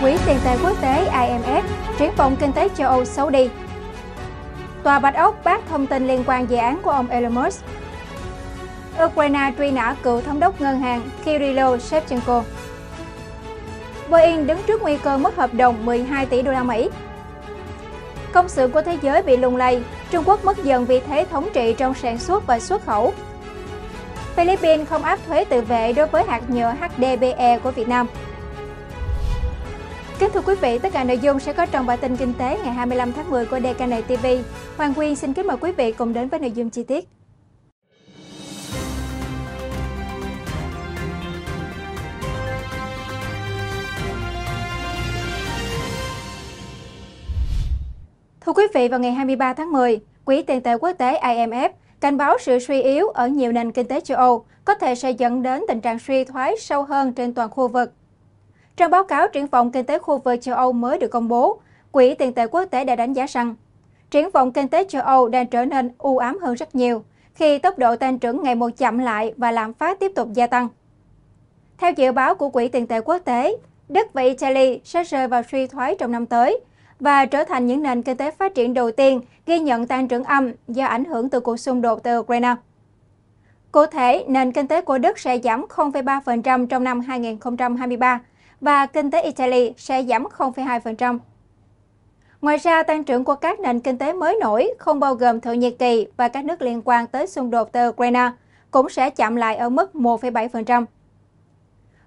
Quỹ tiền tệ quốc tế IMF, triển vọng kinh tế châu Âu xấu đi. Tòa Bạch Ốc bác thông tin liên quan dự án của ông Elon Musk. Ukraine truy nã cựu thống đốc ngân hàng Kirilo Shevchenko. Boeing đứng trước nguy cơ mất hợp đồng 12 tỷ đô la Mỹ. Công sự của thế giới bị lung lay, Trung Quốc mất dần vị thế thống trị trong sản xuất và xuất khẩu. Philippines không áp thuế tự vệ đối với hạt nhựa HDPE của Việt Nam. Kính thưa quý vị, tất cả nội dung sẽ có trong bản tin kinh tế ngày 25 tháng 10 của DKN TV. Hoàng Quyên xin kính mời quý vị cùng đến với nội dung chi tiết. Thưa quý vị, vào ngày 23 tháng 10, Quỹ tiền tệ quốc tế IMF cảnh báo sự suy yếu ở nhiều nền kinh tế châu Âu có thể sẽ dẫn đến tình trạng suy thoái sâu hơn trên toàn khu vực trong báo cáo triển vọng kinh tế khu vực châu Âu mới được công bố, Quỹ tiền tệ quốc tế đã đánh giá rằng triển vọng kinh tế châu Âu đang trở nên u ám hơn rất nhiều khi tốc độ tăng trưởng ngày một chậm lại và lạm phát tiếp tục gia tăng. Theo dự báo của Quỹ tiền tệ quốc tế, Đức và Italy sẽ rơi vào suy thoái trong năm tới và trở thành những nền kinh tế phát triển đầu tiên ghi nhận tăng trưởng âm do ảnh hưởng từ cuộc xung đột từ Ukraine. Cụ thể, nền kinh tế của Đức sẽ giảm 0,3% trong năm 2023 và kinh tế Italy sẽ giảm 0,2%. Ngoài ra, tăng trưởng của các nền kinh tế mới nổi, không bao gồm Thổ Nhĩ Kỳ và các nước liên quan tới xung đột từ Ukraine, cũng sẽ chạm lại ở mức 1,7%.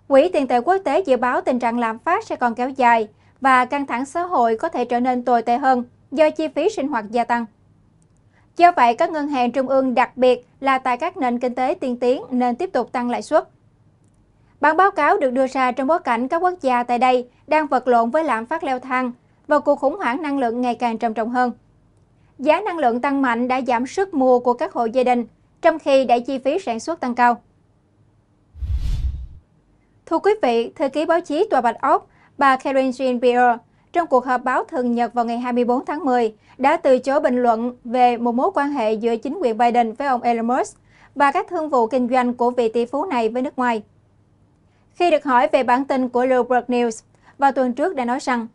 Quỹ tiền tệ quốc tế dự báo tình trạng lạm phát sẽ còn kéo dài và căng thẳng xã hội có thể trở nên tồi tệ hơn do chi phí sinh hoạt gia tăng. Do vậy, các ngân hàng trung ương đặc biệt là tại các nền kinh tế tiên tiến nên tiếp tục tăng lãi suất Bản báo cáo được đưa ra trong bối cảnh các quốc gia tại đây đang vật lộn với lạm phát leo thang và cuộc khủng hoảng năng lượng ngày càng trầm trọng hơn. Giá năng lượng tăng mạnh đã giảm sức mua của các hộ gia đình, trong khi để chi phí sản xuất tăng cao. Thưa quý vị, thư ký báo chí Tòa Bạch Ốc, bà Karen Jean Pierre, trong cuộc họp báo thường nhật vào ngày 24 tháng 10, đã từ chối bình luận về một mối quan hệ giữa chính quyền Biden với ông Elon Musk và các thương vụ kinh doanh của vị tỷ phú này với nước ngoài. Khi được hỏi về bản tin của Bloomberg News, vào tuần trước đã nói rằng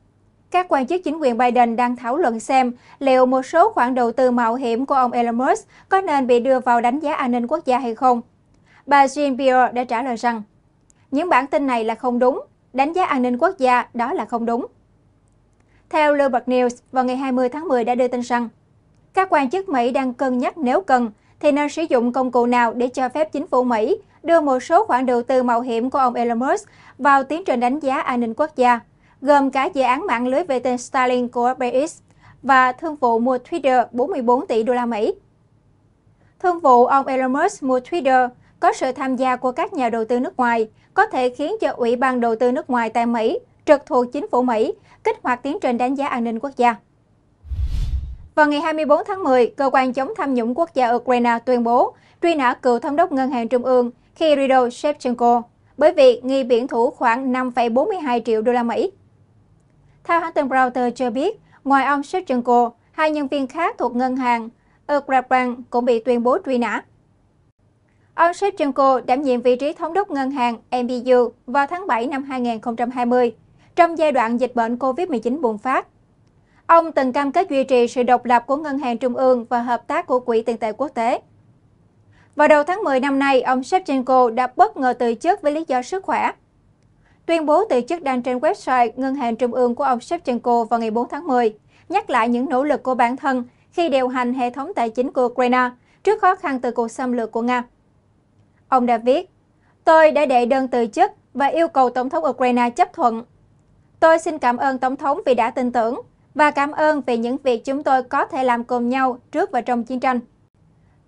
các quan chức chính quyền Biden đang thảo luận xem liệu một số khoản đầu tư mạo hiểm của ông Elon Musk có nên bị đưa vào đánh giá an ninh quốc gia hay không. Bà Jean Pierre đã trả lời rằng, những bản tin này là không đúng, đánh giá an ninh quốc gia đó là không đúng. Theo Bloomberg News, vào ngày 20 tháng 10 đã đưa tin rằng, các quan chức Mỹ đang cân nhắc nếu cần thì nên sử dụng công cụ nào để cho phép chính phủ Mỹ đưa một số khoản đầu tư mạo hiểm của ông Elon Musk vào tiến trình đánh giá an ninh quốc gia, gồm cả dự án mạng lưới vệ tinh Starlink của SpaceX và thương vụ mua Twitter 44 tỷ đô la Mỹ. Thương vụ ông Elon Musk mua Twitter có sự tham gia của các nhà đầu tư nước ngoài có thể khiến cho Ủy ban đầu tư nước ngoài tại Mỹ trực thuộc chính phủ Mỹ kích hoạt tiến trình đánh giá an ninh quốc gia. Vào ngày 24 tháng 10, Cơ quan chống tham nhũng quốc gia Ukraine tuyên bố truy nã cựu thống đốc Ngân hàng Trung ương Kirill Shevchenko bởi vì nghi biển thủ khoảng 5,42 triệu đô la Mỹ. Theo hãng tin Reuters cho biết, ngoài ông Shevchenko, hai nhân viên khác thuộc ngân hàng Ukrabank cũng bị tuyên bố truy nã. Ông Shevchenko đảm nhiệm vị trí thống đốc ngân hàng MBU vào tháng 7 năm 2020, trong giai đoạn dịch bệnh COVID-19 bùng phát. Ông từng cam kết duy trì sự độc lập của ngân hàng trung ương và hợp tác của Quỹ tiền tệ quốc tế. Vào đầu tháng 10 năm nay, ông Shevchenko đã bất ngờ từ chức với lý do sức khỏe. Tuyên bố từ chức đăng trên website Ngân hàng Trung ương của ông Shevchenko vào ngày 4tháng 10, nhắc lại những nỗ lực của bản thân khi điều hành hệ thống tài chính của Ukraine trước khó khăn từ cuộc xâm lược của Nga. Ông đã viết, Tôi đã đệ đơn từ chức và yêu cầu Tổng thống Ukraine chấp thuận. Tôi xin cảm ơn Tổng thống vì đã tin tưởng và cảm ơn về những việc chúng tôi có thể làm cùng nhau trước và trong chiến tranh.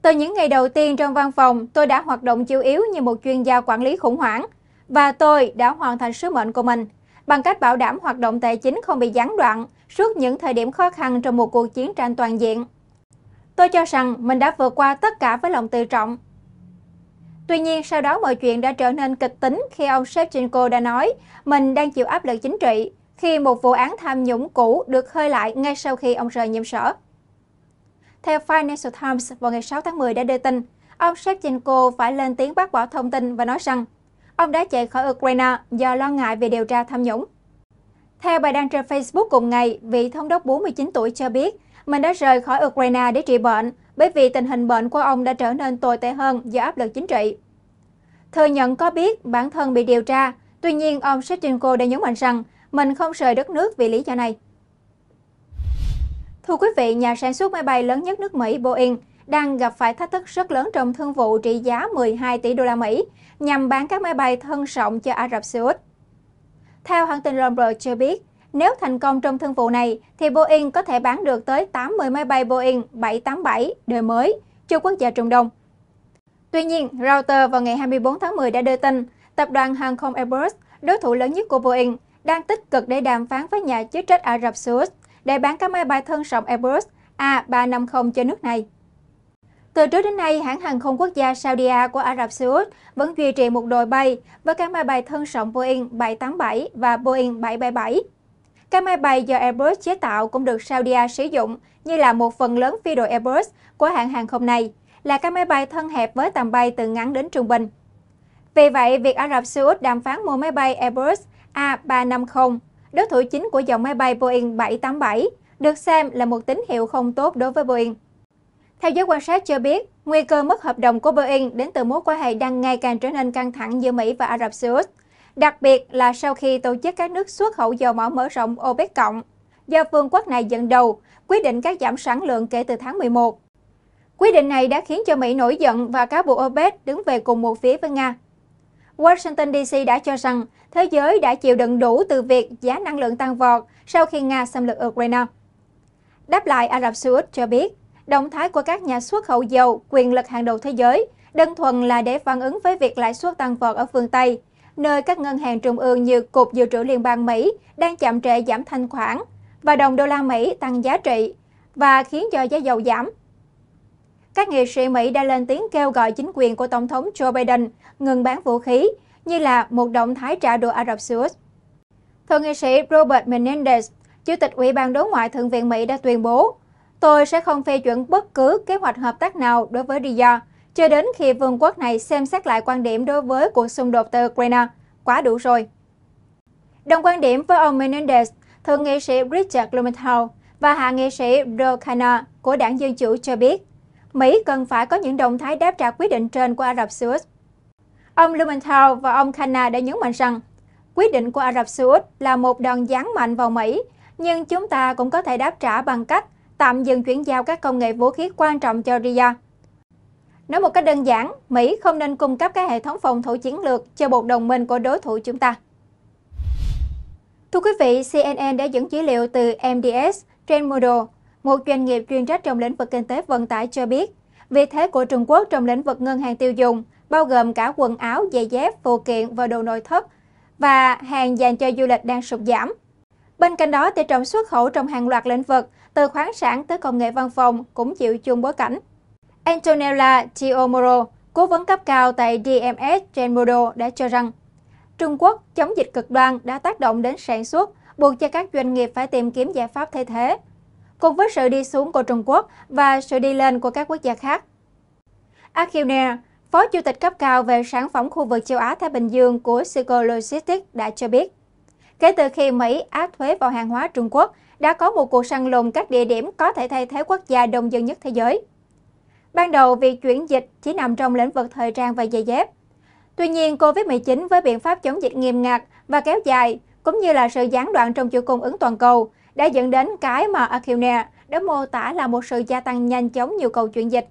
Từ những ngày đầu tiên trong văn phòng, tôi đã hoạt động chủ yếu như một chuyên gia quản lý khủng hoảng. Và tôi đã hoàn thành sứ mệnh của mình bằng cách bảo đảm hoạt động tài chính không bị gián đoạn suốt những thời điểm khó khăn trong một cuộc chiến tranh toàn diện. Tôi cho rằng mình đã vượt qua tất cả với lòng tự trọng. Tuy nhiên, sau đó mọi chuyện đã trở nên kịch tính khi ông Shevchenko đã nói mình đang chịu áp lực chính trị khi một vụ án tham nhũng cũ được khơi lại ngay sau khi ông rời nhiệm sở. Theo Financial Times vào ngày 6 tháng 10 đã đưa tin, ông Shevchenko phải lên tiếng bác bỏ thông tin và nói rằng ông đã chạy khỏi Ukraine do lo ngại về điều tra tham nhũng. Theo bài đăng trên Facebook cùng ngày, vị thống đốc 49 tuổi cho biết mình đã rời khỏi Ukraine để trị bệnh bởi vì tình hình bệnh của ông đã trở nên tồi tệ hơn do áp lực chính trị. Thừa nhận có biết bản thân bị điều tra, tuy nhiên ông Shevchenko đã nhấn mạnh rằng mình không rời đất nước vì lý do này. Thưa quý vị, nhà sản xuất máy bay lớn nhất nước Mỹ Boeing đang gặp phải thách thức rất lớn trong thương vụ trị giá 12 tỷ đô la Mỹ nhằm bán các máy bay thân rộng cho Ả Rập Xê Út. Theo hãng tin Bloomberg cho biết, nếu thành công trong thương vụ này, thì Boeing có thể bán được tới 80 máy bay Boeing 787 đời mới cho quốc gia Trung Đông. Tuy nhiên, Reuters vào ngày 24 tháng 10 đã đưa tin tập đoàn hàng không Airbus, đối thủ lớn nhất của Boeing, đang tích cực để đàm phán với nhà chức trách Ả Rập Xê Út để bán các máy bay thân rộng Airbus A350 cho nước này. Từ trước đến nay, hãng hàng không quốc gia Saudi của Ả Rập Xê Út vẫn duy trì một đội bay với các máy bay thân rộng Boeing 787 và Boeing 777. Các máy bay do Airbus chế tạo cũng được Saudi sử dụng như là một phần lớn phi đội Airbus của hãng hàng không này, là các máy bay thân hẹp với tầm bay từ ngắn đến trung bình. Vì vậy, việc Ả Rập Xê Út đàm phán mua máy bay Airbus A350 đối thủ chính của dòng máy bay Boeing 787, được xem là một tín hiệu không tốt đối với Boeing. Theo giới quan sát cho biết, nguy cơ mất hợp đồng của Boeing đến từ mối quan hệ đang ngày càng trở nên căng thẳng giữa Mỹ và Ả Rập Xê Út, đặc biệt là sau khi tổ chức các nước xuất khẩu dầu mỏ mở rộng OPEC cộng do vương quốc này dẫn đầu quyết định cắt giảm sản lượng kể từ tháng 11. Quyết định này đã khiến cho Mỹ nổi giận và cáo buộc OPEC đứng về cùng một phía với Nga. Washington DC đã cho rằng thế giới đã chịu đựng đủ từ việc giá năng lượng tăng vọt sau khi Nga xâm lược Ukraine. Đáp lại, Ả Rập Xê Út cho biết, động thái của các nhà xuất khẩu dầu quyền lực hàng đầu thế giới đơn thuần là để phản ứng với việc lãi suất tăng vọt ở phương Tây, nơi các ngân hàng trung ương như Cục Dự trữ Liên bang Mỹ đang chậm trễ giảm thanh khoản và đồng đô la Mỹ tăng giá trị và khiến cho giá dầu giảm các nghị sĩ Mỹ đã lên tiếng kêu gọi chính quyền của Tổng thống Joe Biden ngừng bán vũ khí, như là một động thái trả đũa Ả Rập Xê Út. Thượng nghị sĩ Robert Menendez, Chủ tịch Ủy ban Đối ngoại Thượng viện Mỹ đã tuyên bố, tôi sẽ không phê chuẩn bất cứ kế hoạch hợp tác nào đối với Riyadh cho đến khi vương quốc này xem xét lại quan điểm đối với cuộc xung đột từ Ukraine. Quá đủ rồi. Đồng quan điểm với ông Menendez, Thượng nghị sĩ Richard Blumenthal và Hạ nghị sĩ Ro Khanna của đảng Dân Chủ cho biết, Mỹ cần phải có những động thái đáp trả quyết định trên của Ả Rập Xê Út. Ông Blumenthal và ông Khanna đã nhấn mạnh rằng quyết định của Ả Rập Xê Út là một đòn giáng mạnh vào Mỹ, nhưng chúng ta cũng có thể đáp trả bằng cách tạm dừng chuyển giao các công nghệ vũ khí quan trọng cho Riyadh. Nói một cách đơn giản, Mỹ không nên cung cấp các hệ thống phòng thủ chiến lược cho một đồng minh của đối thủ chúng ta. Thưa quý vị, CNN đã dẫn dữ liệu từ MDS, Trend Model, một doanh nghiệp chuyên trách trong lĩnh vực kinh tế vận tải cho biết, vị thế của Trung Quốc trong lĩnh vực ngân hàng tiêu dùng, bao gồm cả quần áo, giày dép, phụ kiện và đồ nội thất, và hàng dành cho du lịch đang sụt giảm. Bên cạnh đó, tỷ trọng xuất khẩu trong hàng loạt lĩnh vực, từ khoáng sản tới công nghệ văn phòng cũng chịu chung bối cảnh. Antonella Chiomoro, cố vấn cấp cao tại DMS Genmodo đã cho rằng, Trung Quốc chống dịch cực đoan đã tác động đến sản xuất, buộc cho các doanh nghiệp phải tìm kiếm giải pháp thay thế cùng với sự đi xuống của Trung Quốc và sự đi lên của các quốc gia khác. Akilner, Phó Chủ tịch cấp cao về sản phẩm khu vực châu Á-Thái Bình Dương của Sico Logistics đã cho biết, kể từ khi Mỹ áp thuế vào hàng hóa Trung Quốc, đã có một cuộc săn lùng các địa điểm có thể thay thế quốc gia đông dân nhất thế giới. Ban đầu, việc chuyển dịch chỉ nằm trong lĩnh vực thời trang và giày dép. Tuy nhiên, COVID-19 với biện pháp chống dịch nghiêm ngặt và kéo dài, cũng như là sự gián đoạn trong chuỗi cung ứng toàn cầu, đã dẫn đến cái mà Acuna đã mô tả là một sự gia tăng nhanh chóng nhiều cầu chuyển dịch.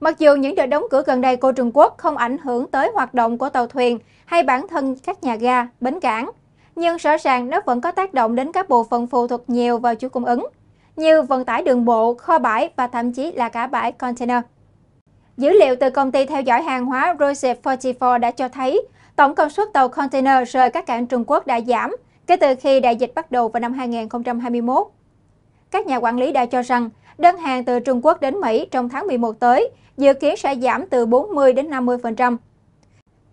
Mặc dù những đợt đóng cửa gần đây của Trung Quốc không ảnh hưởng tới hoạt động của tàu thuyền hay bản thân các nhà ga, bến cảng, nhưng rõ ràng nó vẫn có tác động đến các bộ phận phụ thuộc nhiều vào chuỗi cung ứng, như vận tải đường bộ, kho bãi và thậm chí là cả bãi container. Dữ liệu từ công ty theo dõi hàng hóa Rosette 44 đã cho thấy tổng công suất tàu container rời các cảng Trung Quốc đã giảm kể từ khi đại dịch bắt đầu vào năm 2021. Các nhà quản lý đã cho rằng đơn hàng từ Trung Quốc đến Mỹ trong tháng 11 tới dự kiến sẽ giảm từ 40 đến 50%.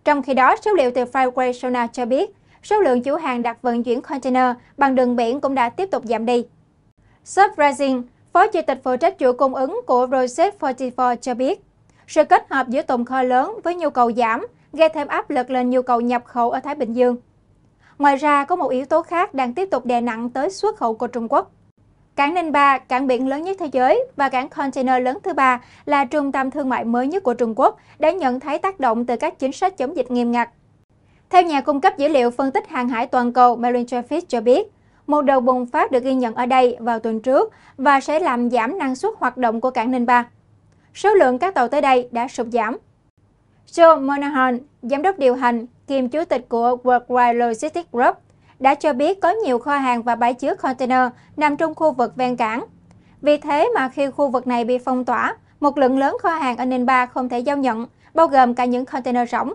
Trong khi đó, số liệu từ Fireway Sona cho biết số lượng chủ hàng đặt vận chuyển container bằng đường biển cũng đã tiếp tục giảm đi. Sub Rising, Phó Chủ tịch phụ trách chuỗi cung ứng của Rosette 44 cho biết, sự kết hợp giữa tồn kho lớn với nhu cầu giảm gây thêm áp lực lên nhu cầu nhập khẩu ở Thái Bình Dương. Ngoài ra, có một yếu tố khác đang tiếp tục đè nặng tới xuất khẩu của Trung Quốc. Cảng Ninh Ba, cảng biển lớn nhất thế giới và cảng container lớn thứ ba là trung tâm thương mại mới nhất của Trung Quốc đã nhận thấy tác động từ các chính sách chống dịch nghiêm ngặt. Theo nhà cung cấp dữ liệu phân tích hàng hải toàn cầu Marine Traffic cho biết, một đợt bùng phát được ghi nhận ở đây vào tuần trước và sẽ làm giảm năng suất hoạt động của cảng Ninh Ba. Số lượng các tàu tới đây đã sụt giảm. Joe Monahan, giám đốc điều hành, kiêm chủ tịch của Worldwide Logistics Group, đã cho biết có nhiều kho hàng và bãi chứa container nằm trong khu vực ven cảng. Vì thế mà khi khu vực này bị phong tỏa, một lượng lớn kho hàng ở Ninh ba không thể giao nhận, bao gồm cả những container rỗng.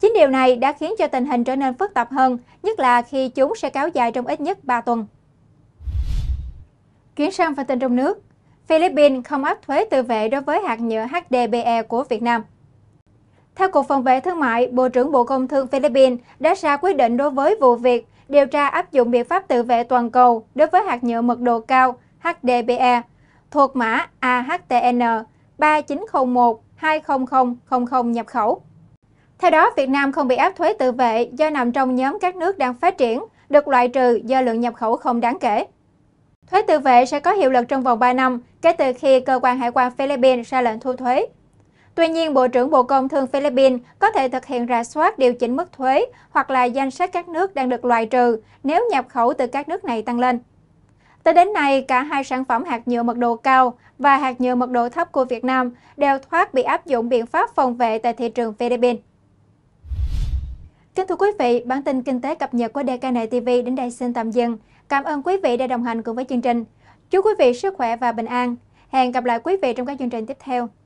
Chính điều này đã khiến cho tình hình trở nên phức tạp hơn, nhất là khi chúng sẽ kéo dài trong ít nhất 3 tuần. Chuyển sang phần tin trong nước, Philippines không áp thuế tự vệ đối với hạt nhựa HDPE của Việt Nam. Theo Cục Phòng vệ Thương mại, Bộ trưởng Bộ Công Thương Philippines đã ra quyết định đối với vụ việc điều tra áp dụng biện pháp tự vệ toàn cầu đối với hạt nhựa mật độ cao HDPE thuộc mã AHTN 3901-20000 nhập khẩu. Theo đó, Việt Nam không bị áp thuế tự vệ do nằm trong nhóm các nước đang phát triển, được loại trừ do lượng nhập khẩu không đáng kể. Thuế tự vệ sẽ có hiệu lực trong vòng 3 năm kể từ khi cơ quan hải quan Philippines ra lệnh thu thuế. Tuy nhiên, Bộ trưởng Bộ Công Thương Philippines có thể thực hiện rà soát điều chỉnh mức thuế hoặc là danh sách các nước đang được loại trừ nếu nhập khẩu từ các nước này tăng lên. Tới đến nay, cả hai sản phẩm hạt nhựa mật độ cao và hạt nhựa mật độ thấp của Việt Nam đều thoát bị áp dụng biện pháp phòng vệ tại thị trường Philippines. Kính thưa quý vị, bản tin kinh tế cập nhật của DKN TV đến đây xin tạm dừng. Cảm ơn quý vị đã đồng hành cùng với chương trình. Chúc quý vị sức khỏe và bình an. Hẹn gặp lại quý vị trong các chương trình tiếp theo.